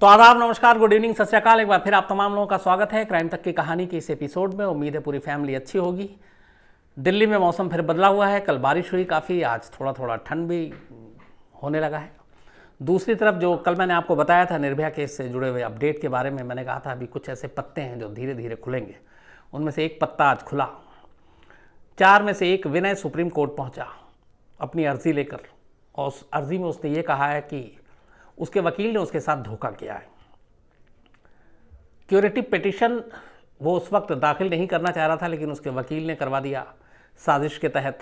तो आदाब नमस्कार गुड इवनिंग सत एक बार फिर आप तमाम लोगों का स्वागत है क्राइम तक की कहानी के इस एपिसोड में उम्मीद है पूरी फैमिली अच्छी होगी दिल्ली में मौसम फिर बदला हुआ है कल बारिश हुई काफ़ी आज थोड़ा थोड़ा ठंड भी होने लगा है दूसरी तरफ जो कल मैंने आपको बताया था निर्भया केस से जुड़े हुए अपडेट के बारे में मैंने कहा था अभी कुछ ऐसे पत्ते हैं जो धीरे धीरे खुलेंगे उनमें से एक पत्ता आज खुला चार में से एक विनय सुप्रीम कोर्ट पहुंचा अपनी अर्जी लेकर और उस अर्जी में उसने ये कहा है कि उसके वकील ने उसके साथ धोखा किया है क्यूरेटिव पिटिशन वो उस वक्त दाखिल नहीं करना चाह रहा था लेकिन उसके वकील ने करवा दिया साजिश के तहत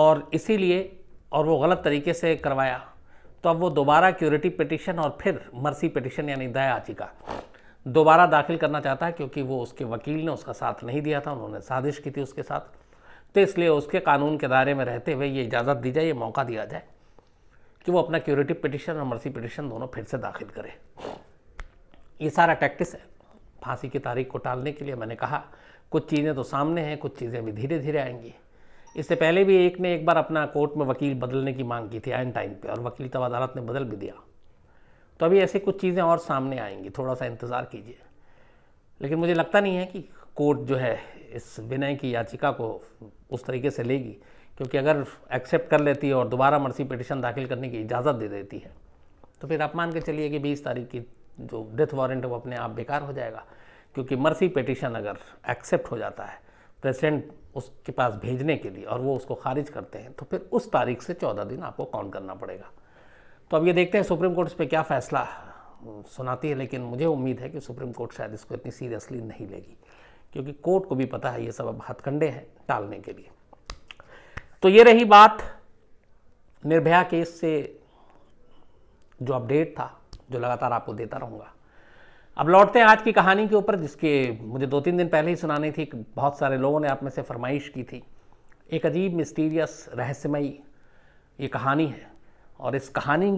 और इसीलिए और वो गलत तरीके से करवाया तो अब वो दोबारा क्यूरेटिव पिटिशन और फिर मर्सी पिटिशन यानी दया याचिका दोबारा दाखिल करना चाहता है क्योंकि वो उसके वकील ने उसका साथ नहीं दिया था उन्होंने साजिश की थी उसके साथ तो इसलिए उसके कानून के दायरे में रहते हुए ये इजाज़त दी जाए ये मौका दिया जाए कि वो अपना क्यूरेटिव पिटिशन और मर्सी पिटिशन दोनों फिर से दाखिल करें ये सारा टैक्टिस है फांसी की तारीख को टालने के लिए मैंने कहा कुछ चीज़ें तो सामने हैं कुछ चीज़ें भी धीरे धीरे आएंगी इससे पहले भी एक ने एक बार अपना कोर्ट में वकील बदलने की मांग की थी आइन टाइम पर और वकील तब अदालत ने बदल भी दिया तो अभी ऐसी कुछ चीज़ें और सामने आएंगी थोड़ा सा इंतज़ार कीजिए लेकिन मुझे लगता नहीं है कि कोर्ट जो है इस विनय की याचिका को उस तरीके से लेगी क्योंकि अगर एक्सेप्ट कर लेती है और दोबारा मर्सी पिटिशन दाखिल करने की इजाज़त दे देती है तो फिर आप मान के चलिए कि बीस तारीख की जो डेथ वारंट है वो अपने आप बेकार हो जाएगा क्योंकि मर्सी पिटिशन अगर एक्सेप्ट हो जाता है प्रेसिडेंट उसके पास भेजने के लिए और वो उसको खारिज करते हैं तो फिर उस तारीख से चौदह दिन आपको काउंट करना पड़ेगा तो अब ये देखते हैं सुप्रीम कोर्ट इस पर क्या फ़ैसला हम्म, सुनाती है लेकिन मुझे उम्मीद है कि सुप्रीम कोर्ट शायद इसको इतनी सीरियसली नहीं लेगी क्योंकि कोर्ट को भी पता है ये सब अब हथकंडे हैं टालने के लिए तो ये रही बात निर्भया केस से जो अपडेट था जो लगातार आपको देता रहूँगा अब लौटते हैं आज की कहानी के ऊपर जिसके मुझे दो तीन दिन पहले ही सुनानी थी बहुत सारे लोगों ने आप में से फरमाइश की थी एक अजीब मिस्टीरियस रहस्यमयी ये कहानी है और इस कहानी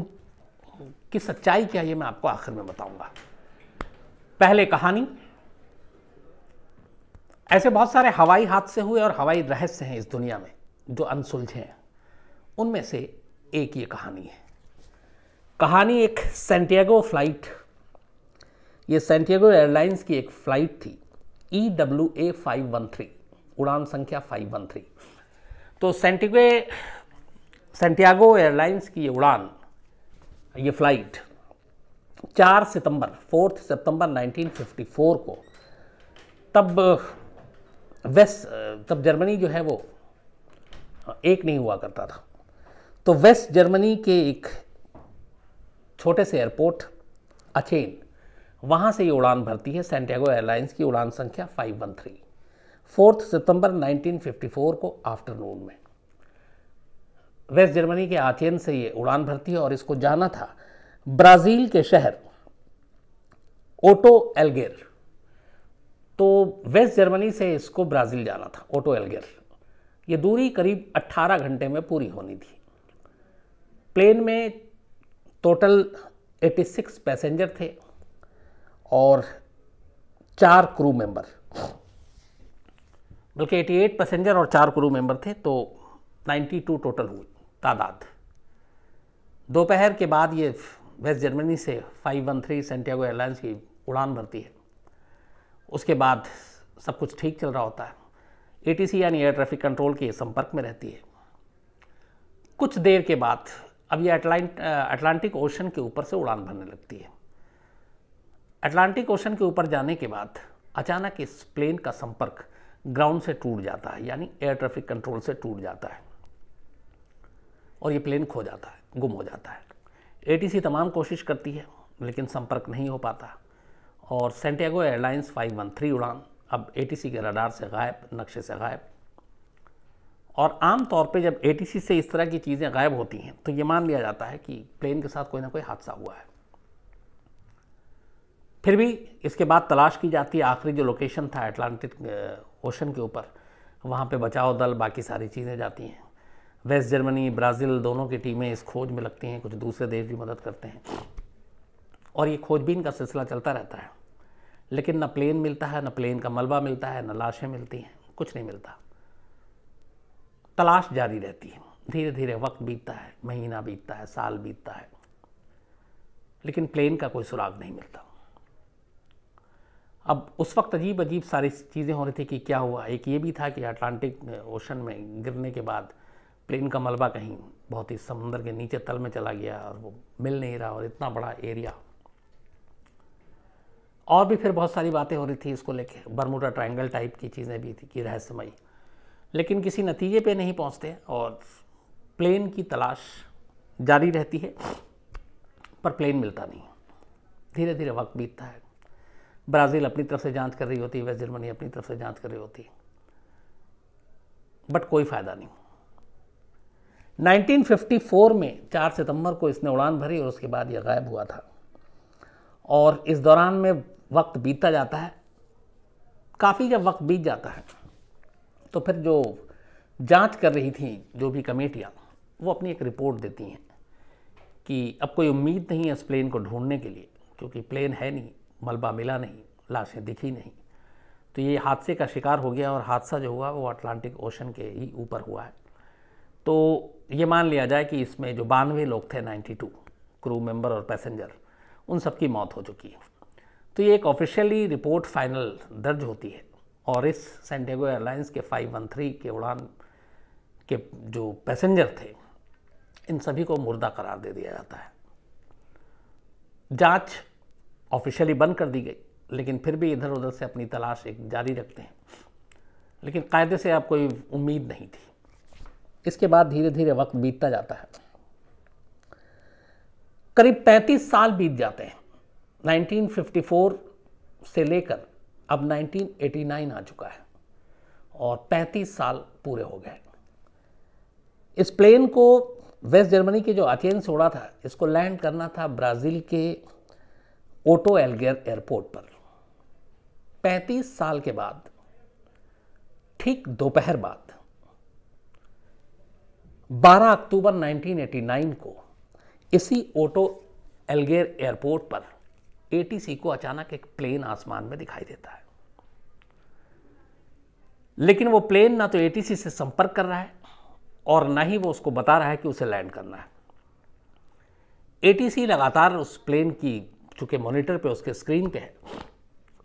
की सच्चाई क्या है मैं आपको आखिर में बताऊंगा पहले कहानी ऐसे बहुत सारे हवाई हादसे हुए और हवाई रहस्य हैं इस दुनिया में जो अनसुलझे हैं उनमें से एक ये कहानी है कहानी एक सेंटियागो फ्लाइट ये सेंटियागो एयरलाइंस की एक फ़्लाइट थी E W A five one three उड़ान संख्या फाइव वन थ्री तो सेंटिगो सेंटियागो एयरलाइंस की ये उड़ान ये फ़्लाइट 4 सितंबर 4 सितंबर 1954 को तब वेस्ट uh, uh, तब जर्मनी जो है वो एक नहीं हुआ करता था तो वेस्ट जर्मनी के एक छोटे से एयरपोर्ट अचेन वहाँ से ये उड़ान भरती है सेंटेगो एयरलाइंस की उड़ान संख्या 513 फोर्थ सितंबर नाइनटीन को आफ्टरनून में वेस्ट जर्मनी के आचेन से ये उड़ान भरती है और इसको जाना था ब्राज़ील के शहर ओटो एलगेर तो वेस्ट जर्मनी से इसको ब्राज़ील जाना था ओटो एलगेर ये दूरी करीब 18 घंटे में पूरी होनी थी प्लेन में टोटल 86 पैसेंजर थे और चार क्रू मेंबर बल्कि 88 पैसेंजर और चार क्रू मेंबर थे तो 92 टोटल हुई तादाद दोपहर के बाद ये वेस्ट जर्मनी से 513 सेंटियागो एयरलाइंस की उड़ान भरती है उसके बाद सब कुछ ठीक चल रहा होता है एटीसी यानी एयर ट्रैफिक कंट्रोल के संपर्क में रहती है कुछ देर के बाद अब ये अटलांटिक ओशन के ऊपर से उड़ान भरने लगती है अटलांटिक ओशन के ऊपर जाने के बाद अचानक इस प्लेन का संपर्क ग्राउंड से टूट जाता है यानी एयर ट्रैफिक कंट्रोल से टूट जाता है और ये प्लेन खो जाता है गुम हो जाता है ए तमाम कोशिश करती है लेकिन संपर्क नहीं हो पाता और सेंटियागो एयरलाइंस 513 उड़ान अब ए के रडार से गायब नक्शे से गायब और आम तौर पे जब ए से इस तरह की चीज़ें गायब होती हैं तो ये मान लिया जाता है कि प्लेन के साथ कोई ना कोई हादसा हुआ है फिर भी इसके बाद तलाश की जाती है आखिरी जो लोकेशन था अटलांटिक ओशन के ऊपर वहाँ पे बचाव दल बाकी सारी चीज़ें जाती हैं वेस्ट जर्मनी ब्राज़ील दोनों की टीमें इस खोज में लगती हैं कुछ दूसरे देश भी मदद करते हैं और ये खोजबीन का सिलसिला चलता रहता है लेकिन ना प्लेन मिलता है ना प्लेन का मलबा मिलता है ना लाशें मिलती हैं कुछ नहीं मिलता तलाश जारी रहती है धीरे धीरे वक्त बीतता है महीना बीतता है साल बीतता है लेकिन प्लेन का कोई सुराग नहीं मिलता अब उस वक्त अजीब अजीब सारी चीज़ें हो रही थी कि क्या हुआ एक ये भी था कि अटलांटिक ओशन में गिरने के बाद प्लेन का मलबा कहीं बहुत ही समुंदर के नीचे तल में चला गया और वो मिल नहीं रहा और इतना बड़ा एरिया और भी फिर बहुत सारी बातें हो रही थी इसको लेके बरमूडा ट्रायंगल टाइप की चीज़ें भी थी कि रहस्यमयी लेकिन किसी नतीजे पे नहीं पहुंचते और प्लेन की तलाश जारी रहती है पर प्लेन मिलता नहीं धीरे धीरे वक्त बीतता है ब्राज़ील अपनी तरफ से जांच कर रही होती है वेस्ट जर्मनी अपनी तरफ से जांच कर रही होती बट कोई फ़ायदा नहीं 1954 में 4 सितंबर को इसने उड़ान भरी और उसके बाद यह गायब हुआ था और इस दौरान में वक्त बीतता जाता है काफ़ी जब वक्त बीत जाता है तो फिर जो जांच कर रही थी जो भी कमेटियाँ वो अपनी एक रिपोर्ट देती हैं कि अब कोई उम्मीद नहीं है इस प्लेन को ढूंढने के लिए क्योंकि प्लेन है नहीं मलबा मिला नहीं लाशें दिखी नहीं तो ये हादसे का शिकार हो गया और हादसा जो हुआ वो अटलांटिक ओशन के ही ऊपर हुआ है तो ये मान लिया जाए कि इसमें जो बानवे लोग थे 92 क्रू मेंबर और पैसेंजर उन सबकी मौत हो चुकी है तो ये एक ऑफिशियली रिपोर्ट फाइनल दर्ज होती है और इस सेंटेगो एयरलाइंस के 513 के उड़ान के जो पैसेंजर थे इन सभी को मुर्दा करार दे दिया जाता है जांच ऑफिशियली बंद कर दी गई लेकिन फिर भी इधर उधर से अपनी तलाश एक जारी रखते हैं लेकिन कायदे से आप कोई उम्मीद नहीं थी इसके बाद धीरे धीरे वक्त बीतता जाता है करीब 35 साल बीत जाते हैं 1954 से लेकर अब 1989 आ चुका है और 35 साल पूरे हो गए इस प्लेन को वेस्ट जर्मनी के जो से उड़ा था इसको लैंड करना था ब्राज़ील के ओटो एलगेर एयरपोर्ट पर 35 साल के बाद ठीक दोपहर बाद 12 अक्टूबर 1989 को इसी ओटो एलगेर एयरपोर्ट पर एटीसी को अचानक एक प्लेन आसमान में दिखाई देता है लेकिन वो प्लेन ना तो एटीसी से संपर्क कर रहा है और ना ही वो उसको बता रहा है कि उसे लैंड करना है एटीसी लगातार उस प्लेन की चूंकि मॉनिटर पे उसके स्क्रीन पे है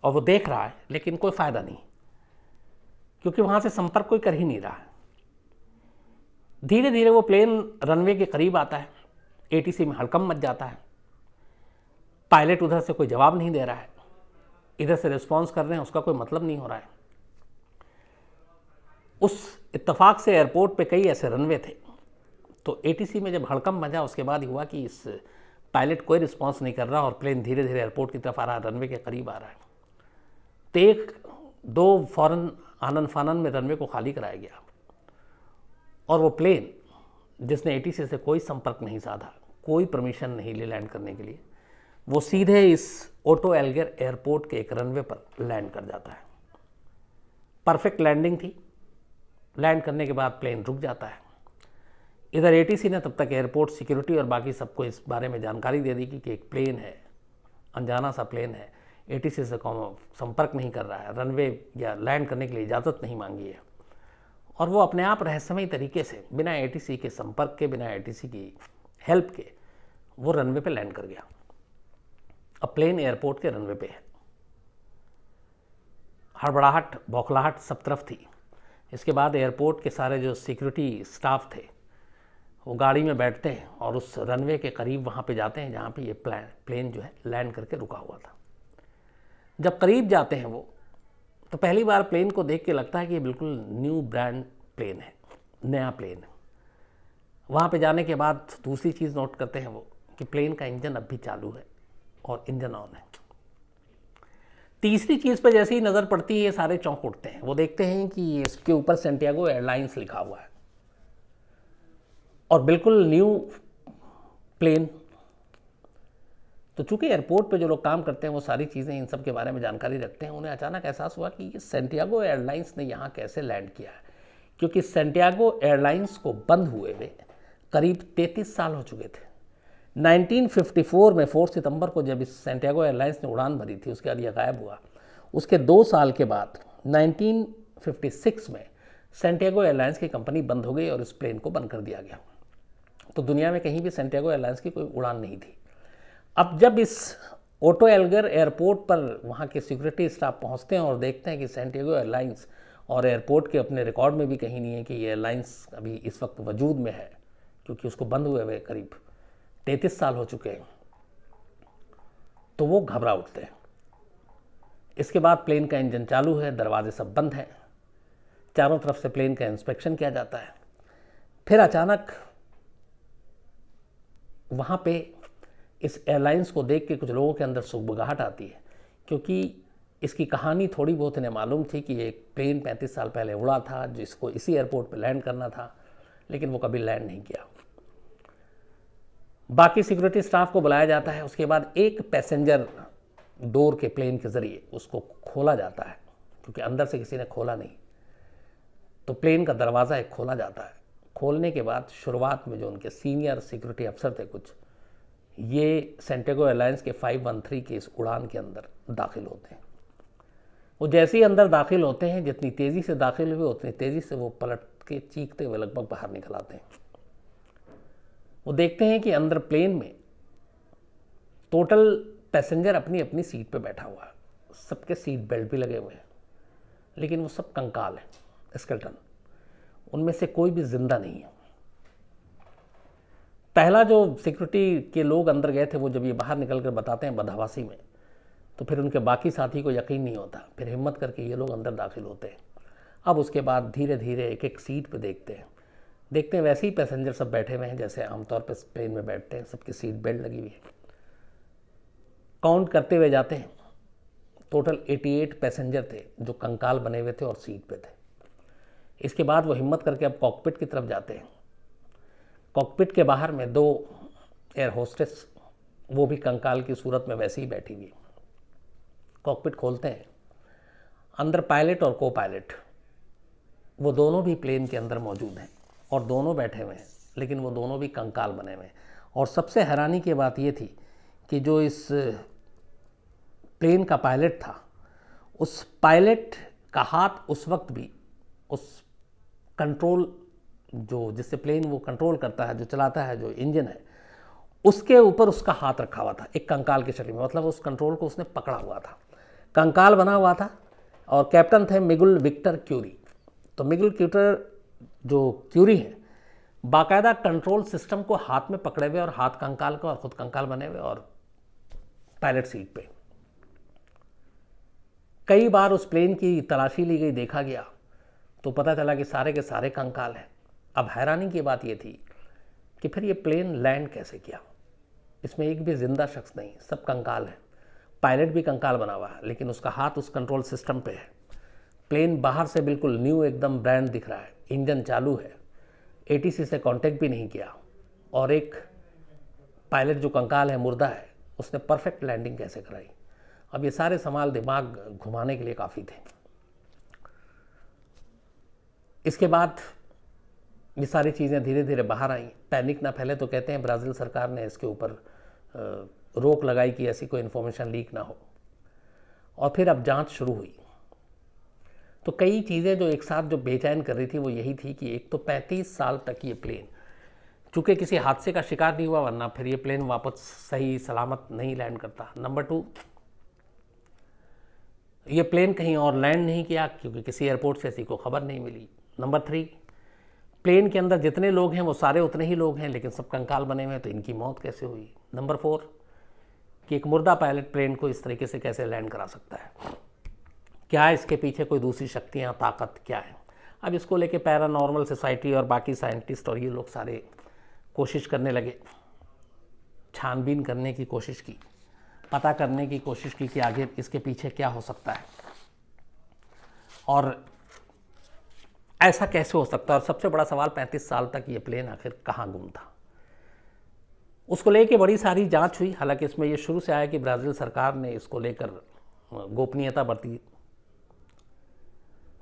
और वो देख रहा है लेकिन कोई फ़ायदा नहीं क्योंकि वहां से संपर्क कोई कर ही नहीं रहा है धीरे धीरे वो प्लेन रनवे के करीब आता है एटीसी में हड़कम मच जाता है पायलट उधर से कोई जवाब नहीं दे रहा है इधर से रिस्पॉन्स कर रहे हैं उसका कोई मतलब नहीं हो रहा है उस इतफाक से एयरपोर्ट पे कई ऐसे रनवे थे तो एटीसी में जब हड़कम मजा उसके बाद हुआ कि इस पायलट कोई रिस्पॉन्स नहीं कर रहा और प्लेन धीरे धीरे एयरपोर्ट की तरफ आ रहा है रनवे के करीब आ रहा है तो एक दो फौरन आनन फानन में रनवे को खाली कराया गया और वो प्लेन जिसने एटीसी से कोई संपर्क नहीं साधा कोई परमिशन नहीं ले लैंड करने के लिए वो सीधे इस ओटो एल्गर एयरपोर्ट के एक रनवे पर लैंड कर जाता है परफेक्ट लैंडिंग थी लैंड करने के बाद प्लेन रुक जाता है इधर एटीसी ने तब तक एयरपोर्ट सिक्योरिटी और बाकी सबको इस बारे में जानकारी दे दी कि, कि एक प्लेन है अनजाना सा प्लेन है ए से संपर्क नहीं कर रहा है रनवे या लैंड करने के लिए इजाज़त नहीं मांगी है और वो अपने आप रहस्यमय तरीके से बिना एटीसी के संपर्क के बिना एटीसी की हेल्प के वो रनवे पे लैंड कर गया अब प्लेन एयरपोर्ट के रनवे पे है हड़बड़ाहट बौखलाहट सब तरफ थी इसके बाद एयरपोर्ट के सारे जो सिक्योरिटी स्टाफ थे वो गाड़ी में बैठते हैं और उस रनवे के करीब वहाँ पे जाते हैं जहाँ पे ये प्लान प्लेन जो है लैंड करके रुका हुआ था जब करीब जाते हैं वो तो पहली बार प्लेन को देख के लगता है कि ये बिल्कुल न्यू ब्रांड प्लेन है नया प्लेन है वहाँ पर जाने के बाद दूसरी चीज़ नोट करते हैं वो कि प्लेन का इंजन अब भी चालू है और इंडियन ऑन है तीसरी चीज़ पर जैसे ही नज़र पड़ती है ये सारे चौंक उठते हैं वो देखते हैं कि इसके ऊपर सेंटियागो एयरलाइंस लिखा हुआ है और बिल्कुल न्यू प्लेन तो चूंकि एयरपोर्ट पे जो लोग काम करते हैं वो सारी चीज़ें इन सब के बारे में जानकारी रखते हैं उन्हें अचानक एहसास हुआ कि ये सेंटियागो एयरलाइंस ने यहाँ कैसे लैंड किया है क्योंकि सेंटियागो एयरलाइंस को बंद हुए हुए करीब 33 साल हो चुके थे 1954 में 4 सितंबर को जब इस सेंटियागो एयरलाइंस ने उड़ान भरी थी उसके बाद यह गायब हुआ उसके दो साल के बाद 1956 में सेंटियागो एयरलाइंस की कंपनी बंद हो गई और इस प्लेन को बंद कर दिया गया तो दुनिया में कहीं भी सेंटियागो एयरलाइंस की कोई उड़ान नहीं थी अब जब इस ओटो एल्गर एयरपोर्ट पर वहाँ के सिक्योरिटी स्टाफ पहुँचते हैं और देखते हैं कि सेंटियागो एयरलाइंस और एयरपोर्ट के अपने रिकॉर्ड में भी कहीं नहीं है कि ये एयरलाइंस अभी इस वक्त वजूद में है क्योंकि उसको बंद हुए हुए करीब तैतीस साल हो चुके हैं तो वो घबरा उठते हैं इसके बाद प्लेन का इंजन चालू है दरवाजे सब बंद हैं चारों तरफ से प्लेन का इंस्पेक्शन किया जाता है फिर अचानक वहाँ पे इस एयरलाइंस को देख के कुछ लोगों के अंदर सुखबगाहट आती है क्योंकि इसकी कहानी थोड़ी बहुत इन्हें मालूम थी कि ये प्लेन 35 साल पहले उड़ा था जिसको इसी एयरपोर्ट पर लैंड करना था लेकिन वो कभी लैंड नहीं किया बाकी सिक्योरिटी स्टाफ को बुलाया जाता है उसके बाद एक पैसेंजर डोर के प्लेन के ज़रिए उसको खोला जाता है क्योंकि अंदर से किसी ने खोला नहीं तो प्लेन का दरवाज़ा एक खोला जाता है खोलने के बाद शुरुआत में जो उनके सीनियर सिक्योरिटी अफसर थे कुछ ये सेंटेगो एयरलाइंस के 513 के इस उड़ान के अंदर दाखिल होते हैं वो जैसे ही अंदर दाखिल होते हैं जितनी तेज़ी से दाखिल हुए उतनी तेज़ी से वो पलट के चीखते हुए लगभग बाहर निकल आते हैं वो देखते हैं कि अंदर प्लेन में टोटल पैसेंजर अपनी अपनी सीट पे बैठा हुआ है सबके सीट बेल्ट भी लगे हुए हैं लेकिन वो सब कंकाल हैं स्केल्टन उनमें से कोई भी ज़िंदा नहीं है पहला जो सिक्योरिटी के लोग अंदर गए थे वो जब ये बाहर निकल कर बताते हैं बदहवासी में तो फिर उनके बाकी साथी को यकीन नहीं होता फिर हिम्मत करके ये लोग अंदर दाखिल होते हैं अब उसके बाद धीरे धीरे एक एक सीट पर देखते हैं देखते हैं वैसे ही पैसेंजर सब बैठे हुए हैं जैसे आमतौर पर ट्रेन में बैठते हैं सबकी सीट बेल्ट लगी हुई है काउंट करते हुए जाते हैं टोटल 88 पैसेंजर थे जो कंकाल बने हुए थे और सीट पे थे इसके बाद वो हिम्मत करके अब कॉकपिट की तरफ जाते हैं कॉकपिट के बाहर में दो एयर होस्टेस वो भी कंकाल की सूरत में वैसे ही बैठी हुई कॉकपिट खोलते हैं अंदर पायलट और को पायलट वो दोनों भी प्लेन के अंदर मौजूद हैं और दोनों बैठे हुए हैं लेकिन वो दोनों भी कंकाल बने हुए हैं और सबसे हैरानी की बात ये थी कि जो इस प्लेन का पायलट था उस पायलट का हाथ उस वक्त भी उस कंट्रोल जो जिससे प्लेन वो कंट्रोल करता है जो चलाता है जो इंजन है उसके ऊपर उसका हाथ रखा हुआ था एक कंकाल की शरीर में मतलब उस कंट्रोल को उसने पकड़ा हुआ था कंकाल बना हुआ था और कैप्टन थे मिगुल विक्टर क्यूरी तो मिगुल क्यूटर जो क्यूरी है बाकायदा कंट्रोल सिस्टम को हाथ में पकड़े हुए और हाथ कंकाल का और खुद कंकाल बने हुए और पायलट सीट पे कई बार उस प्लेन की तलाशी ली गई देखा गया तो पता चला कि सारे के सारे कंकाल हैं अब हैरानी की बात ये थी कि फिर ये प्लेन लैंड कैसे किया इसमें एक भी ज़िंदा शख्स नहीं सब कंकाल है पायलट भी कंकाल बना हुआ है लेकिन उसका हाथ उस कंट्रोल सिस्टम पे है प्लेन बाहर से बिल्कुल न्यू एकदम ब्रांड दिख रहा है इंजन चालू है ए से कॉन्टेक्ट भी नहीं किया और एक पायलट जो कंकाल है मुर्दा है उसने परफेक्ट लैंडिंग कैसे कराई अब ये सारे सवाल दिमाग घुमाने के लिए काफ़ी थे इसके बाद ये सारी चीज़ें धीरे धीरे बाहर आई पैनिक ना फैले तो कहते हैं ब्राज़ील सरकार ने इसके ऊपर रोक लगाई कि ऐसी कोई इन्फॉर्मेशन लीक ना हो और फिर अब जांच शुरू हुई तो कई चीज़ें जो एक साथ जो बेचैन कर रही थी वो यही थी कि एक तो 35 साल तक ये प्लेन चूँकि किसी हादसे का शिकार नहीं हुआ वरना फिर ये प्लेन वापस सही सलामत नहीं लैंड करता नंबर टू ये प्लेन कहीं और लैंड नहीं किया क्योंकि किसी एयरपोर्ट से ऐसी को खबर नहीं मिली नंबर थ्री प्लेन के अंदर जितने लोग हैं वो सारे उतने ही लोग हैं लेकिन सब कंकाल बने हुए हैं तो इनकी मौत कैसे हुई नंबर फोर कि एक मुर्दा पायलट प्लेन को इस तरीके से कैसे लैंड करा सकता है क्या इसके पीछे कोई दूसरी शक्तियाँ ताकत क्या है अब इसको लेके पैरानॉर्मल सोसाइटी और बाकी साइंटिस्ट और ये लोग सारे कोशिश करने लगे छानबीन करने की कोशिश की पता करने की कोशिश की कि आगे इसके पीछे क्या हो सकता है और ऐसा कैसे हो सकता है और सबसे बड़ा सवाल 35 साल तक ये प्लेन आखिर कहाँ गुम था उसको लेके बड़ी सारी जांच हुई हालांकि इसमें ये शुरू से आया कि ब्राज़ील सरकार ने इसको लेकर गोपनीयता बरती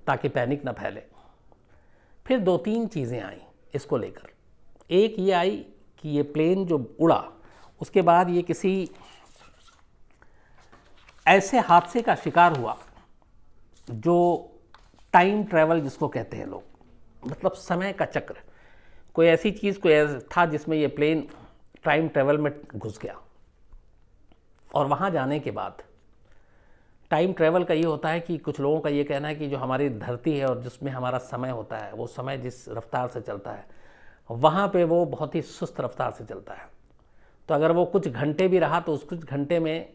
ताकि पैनिक ना फैले फिर दो तीन चीज़ें आई इसको लेकर एक ये आई कि ये प्लेन जो उड़ा उसके बाद ये किसी ऐसे हादसे का शिकार हुआ जो टाइम ट्रैवल जिसको कहते हैं लोग मतलब समय का चक्र कोई ऐसी चीज़ कोई था जिसमें ये प्लेन टाइम ट्रैवल में घुस गया और वहाँ जाने के बाद टाइम ट्रैवल का ये होता है कि कुछ लोगों का ये कहना है कि जो हमारी धरती है और जिसमें हमारा समय होता है वो समय जिस रफ्तार से चलता है वहाँ पे वो बहुत ही सुस्त रफ्तार से चलता है तो अगर वो कुछ घंटे भी रहा तो उस कुछ घंटे में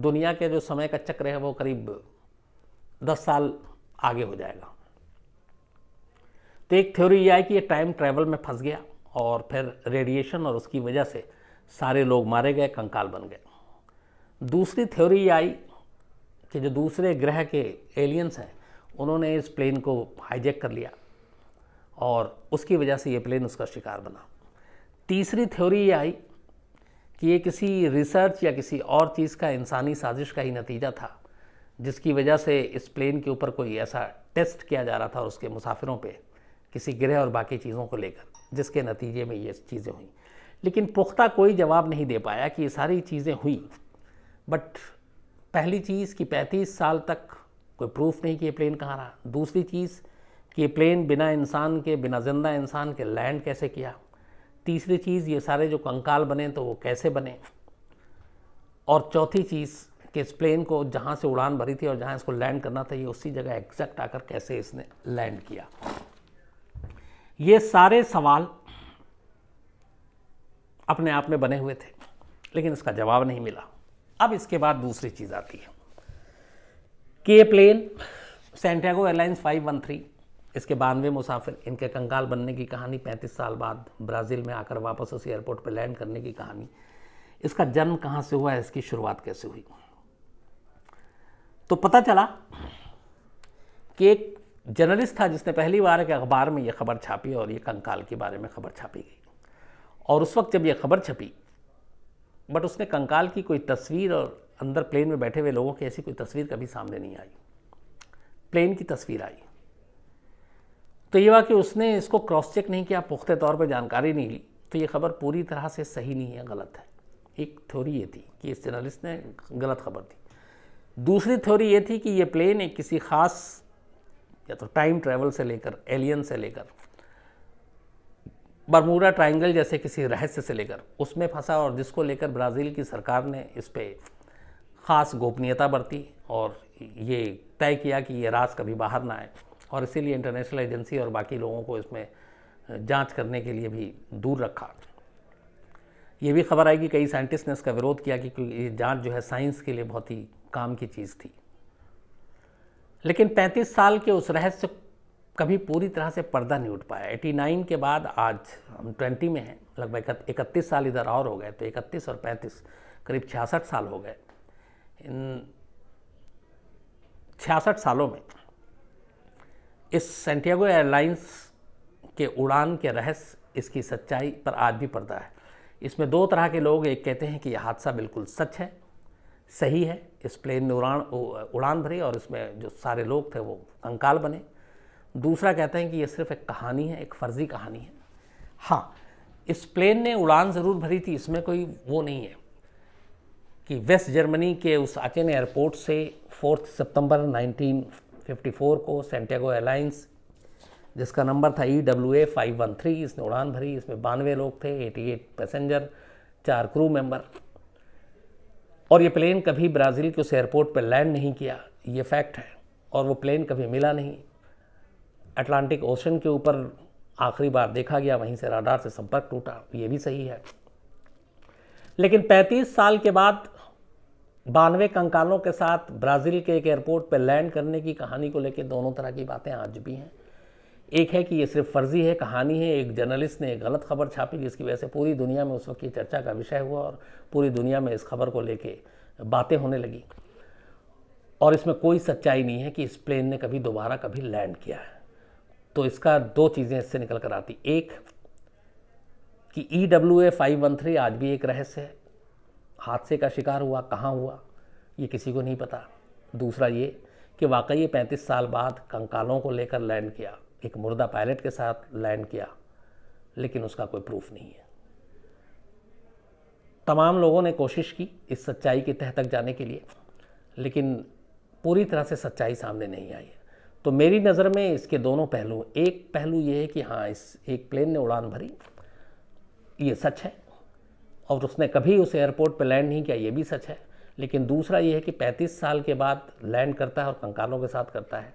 दुनिया के जो समय का चक्र है वो करीब दस साल आगे हो जाएगा तो एक थ्योरी यह है कि ये टाइम ट्रैवल में फंस गया और फिर रेडिएशन और उसकी वजह से सारे लोग मारे गए कंकाल बन गए दूसरी थ्योरी ये आई कि जो दूसरे ग्रह के एलियंस हैं उन्होंने इस प्लेन को हाईजैक कर लिया और उसकी वजह से ये प्लेन उसका शिकार बना तीसरी थ्योरी ये आई कि ये किसी रिसर्च या किसी और चीज़ का इंसानी साजिश का ही नतीजा था जिसकी वजह से इस प्लेन के ऊपर कोई ऐसा टेस्ट किया जा रहा था और उसके मुसाफिरों पे किसी ग्रह और बाकी चीज़ों को लेकर जिसके नतीजे में ये चीज़ें हुई लेकिन पुख्ता कोई जवाब नहीं दे पाया कि ये सारी चीज़ें हुई बट पहली चीज़ कि 35 साल तक कोई प्रूफ नहीं कि ये प्लेन कहाँ रहा दूसरी चीज़ कि ये प्लेन बिना इंसान के बिना ज़िंदा इंसान के लैंड कैसे किया तीसरी चीज़ ये सारे जो कंकाल बने तो वो कैसे बने और चौथी चीज़ कि इस प्लेन को जहाँ से उड़ान भरी थी और जहाँ इसको लैंड करना था ये उसी जगह एग्जैक्ट आकर कैसे इसने लैंड किया ये सारे सवाल अपने आप में बने हुए थे लेकिन इसका जवाब नहीं मिला अब इसके बाद दूसरी चीज़ आती है कि प्लेन सेंटियागो एयरलाइंस 513 इसके बानवे मुसाफिर इनके कंकाल बनने की कहानी 35 साल बाद ब्राज़ील में आकर वापस उसी एयरपोर्ट पर लैंड करने की कहानी इसका जन्म कहाँ से हुआ है इसकी शुरुआत कैसे हुई तो पता चला कि एक जर्नलिस्ट था जिसने पहली बार एक अखबार में यह खबर छापी और यह कंकाल के बारे में खबर छापी गई और उस वक्त जब यह खबर छपी बट उसमें कंकाल की कोई तस्वीर और अंदर प्लेन में बैठे हुए लोगों की ऐसी कोई तस्वीर कभी सामने नहीं आई प्लेन की तस्वीर आई तो ये हुआ कि उसने इसको क्रॉस चेक नहीं किया पुख्ते तौर पर जानकारी नहीं ली तो ये खबर पूरी तरह से सही नहीं है गलत है एक थ्योरी ये थी कि इस जर्नलिस्ट ने गलत खबर दी दूसरी थ्योरी ये थी कि ये प्लेन एक किसी ख़ास या तो टाइम ट्रैवल से लेकर एलियन से लेकर बरमूडा ट्रायंगल जैसे किसी रहस्य से लेकर उसमें फंसा और जिसको लेकर ब्राज़ील की सरकार ने इस पर ख़ास गोपनीयता बरती और ये तय किया कि ये राज कभी बाहर ना आए और इसीलिए इंटरनेशनल एजेंसी और बाकी लोगों को इसमें जांच करने के लिए भी दूर रखा ये भी खबर आई कि कई साइंटिस्ट ने इसका विरोध किया कि ये जांच जो है साइंस के लिए बहुत ही काम की चीज़ थी लेकिन 35 साल के उस रहस्य कभी पूरी तरह से पर्दा नहीं उठ पाया 89 के बाद आज हम 20 में हैं लगभग इकतीस साल इधर और हो गए तो इकतीस और पैंतीस करीब छियासठ साल हो गए इन छियासठ सालों में इस सेंटियागो एयरलाइंस के उड़ान के रहस्य इसकी सच्चाई पर आज भी पर्दा है इसमें दो तरह के लोग एक कहते हैं कि यह हादसा बिल्कुल सच है सही है इस प्लेन ने उड़ान उड़ान भरी और इसमें जो सारे लोग थे वो कंकाल बने दूसरा कहते हैं कि ये सिर्फ एक कहानी है एक फर्जी कहानी है हाँ इस प्लेन ने उड़ान ज़रूर भरी थी इसमें कोई वो नहीं है कि वेस्ट जर्मनी के उस आचेन एयरपोर्ट से फोर्थ सितंबर 1954 को सेंटियागो एयरलाइंस जिसका नंबर था E W A five one three इसने उड़ान भरी इसमें बानवे लोग थे एटी एट पैसेंजर चार क्रू मेंबर और ये प्लेन कभी ब्राज़ील के उस एयरपोर्ट पर लैंड नहीं किया ये फैक्ट है और वो प्लेन कभी मिला नहीं अटलांटिक ओशन के ऊपर आखिरी बार देखा गया वहीं से राडार से संपर्क टूटा ये भी सही है लेकिन 35 साल के बाद बानवे कंकालों के साथ ब्राज़ील के एक एयरपोर्ट पर लैंड करने की कहानी को लेकर दोनों तरह की बातें आज भी हैं एक है कि ये सिर्फ फर्जी है कहानी है एक जर्नलिस्ट ने एक गलत खबर छापी जिसकी वजह से पूरी दुनिया में उस वक्त की चर्चा का विषय हुआ और पूरी दुनिया में इस खबर को लेके बातें होने लगी और इसमें कोई सच्चाई नहीं है कि इस प्लेन ने कभी दोबारा कभी लैंड किया है तो इसका दो चीज़ें इससे निकल कर आती एक कि E W A five one three आज भी एक रहस्य है हादसे का शिकार हुआ कहाँ हुआ ये किसी को नहीं पता दूसरा ये कि वाकई ये पैंतीस साल बाद कंकालों को लेकर लैंड किया एक मुर्दा पायलट के साथ लैंड किया लेकिन उसका कोई प्रूफ नहीं है तमाम लोगों ने कोशिश की इस सच्चाई के तह तक जाने के लिए लेकिन पूरी तरह से सच्चाई सामने नहीं आई है तो मेरी नज़र में इसके दोनों पहलू एक पहलू ये है कि हाँ इस एक प्लेन ने उड़ान भरी ये सच है और उसने कभी उस एयरपोर्ट पर लैंड नहीं किया ये भी सच है लेकिन दूसरा ये है कि 35 साल के बाद लैंड करता है और कंकालों के साथ करता है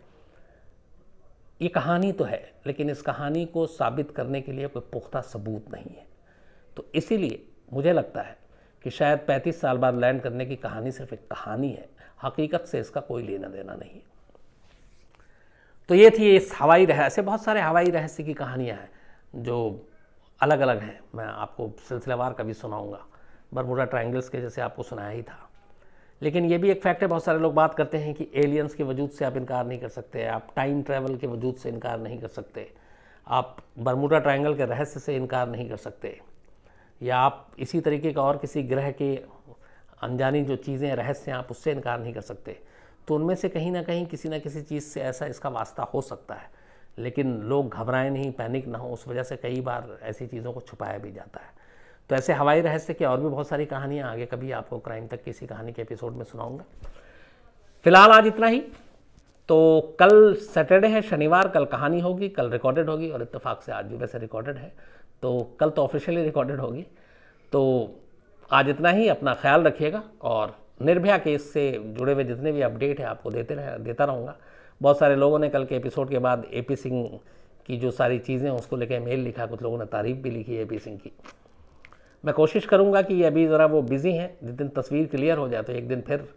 ये कहानी तो है लेकिन इस कहानी को साबित करने के लिए कोई पुख्ता सबूत नहीं है तो इसीलिए मुझे लगता है कि शायद 35 साल बाद लैंड करने की कहानी सिर्फ एक कहानी है हकीकत से इसका कोई लेना देना नहीं है तो ये थी इस हवाई रहस्य बहुत सारे हवाई रहस्य की कहानियाँ हैं जो अलग अलग हैं मैं आपको सिलसिलेवार कभी सुनाऊँगा बरमुडा ट्राइंगल्स के जैसे आपको सुनाया ही था लेकिन ये भी एक फैक्ट है बहुत सारे लोग बात करते हैं कि एलियंस के वजूद से आप इनकार नहीं कर सकते आप टाइम ट्रैवल के वजूद से इनकार नहीं कर सकते आप बरमुडा ट्राइंगल के रहस्य से इनकार नहीं कर सकते या आप इसी तरीके का और किसी ग्रह के अनजानी जो चीज़ें रहस्य हैं आप उससे इनकार नहीं कर सकते तो उनमें से कहीं ना कहीं किसी ना किसी चीज़ से ऐसा इसका वास्ता हो सकता है लेकिन लोग घबराएं नहीं पैनिक ना हो उस वजह से कई बार ऐसी चीज़ों को छुपाया भी जाता है तो ऐसे हवाई रहस्य की और भी बहुत सारी कहानियाँ आगे कभी आपको क्राइम तक किसी कहानी के एपिसोड में सुनाऊँगा फिलहाल आज इतना ही तो कल सैटरडे है शनिवार कल कहानी होगी कल रिकॉर्डेड होगी और इत्तेफाक से आज भी वैसे रिकॉर्डेड है तो कल तो ऑफिशियली रिकॉर्डेड होगी तो आज इतना ही अपना ख्याल रखिएगा और निर्भया केस से जुड़े हुए जितने भी अपडेट हैं आपको देते रह देता रहूँगा बहुत सारे लोगों ने कल के एपिसोड के बाद ए पी सिंह की जो सारी चीज़ें हैं उसको लेकर मेल लिखा कुछ लोगों ने तारीफ भी लिखी है ए पी सिंह की मैं कोशिश करूँगा कि अभी ज़रा वो बिज़ी हैं जिस दिन तस्वीर क्लियर हो जाए तो एक दिन फिर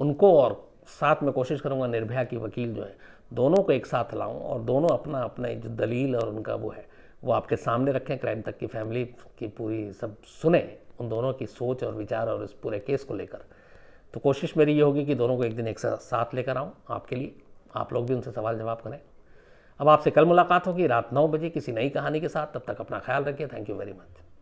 उनको और साथ में कोशिश करूँगा निर्भया की वकील जो है दोनों को एक साथ लाऊँ और दोनों अपना अपने जो दलील और उनका वो है वो आपके सामने रखें क्राइम तक की फैमिली की पूरी सब सुने उन दोनों की सोच और विचार और इस पूरे केस को लेकर तो कोशिश मेरी ये होगी कि दोनों को एक दिन एक साथ लेकर आऊँ आपके लिए आप लोग भी उनसे सवाल जवाब करें अब आपसे कल मुलाकात होगी रात नौ बजे किसी नई कहानी के साथ तब तक अपना ख्याल रखिए थैंक यू वेरी मच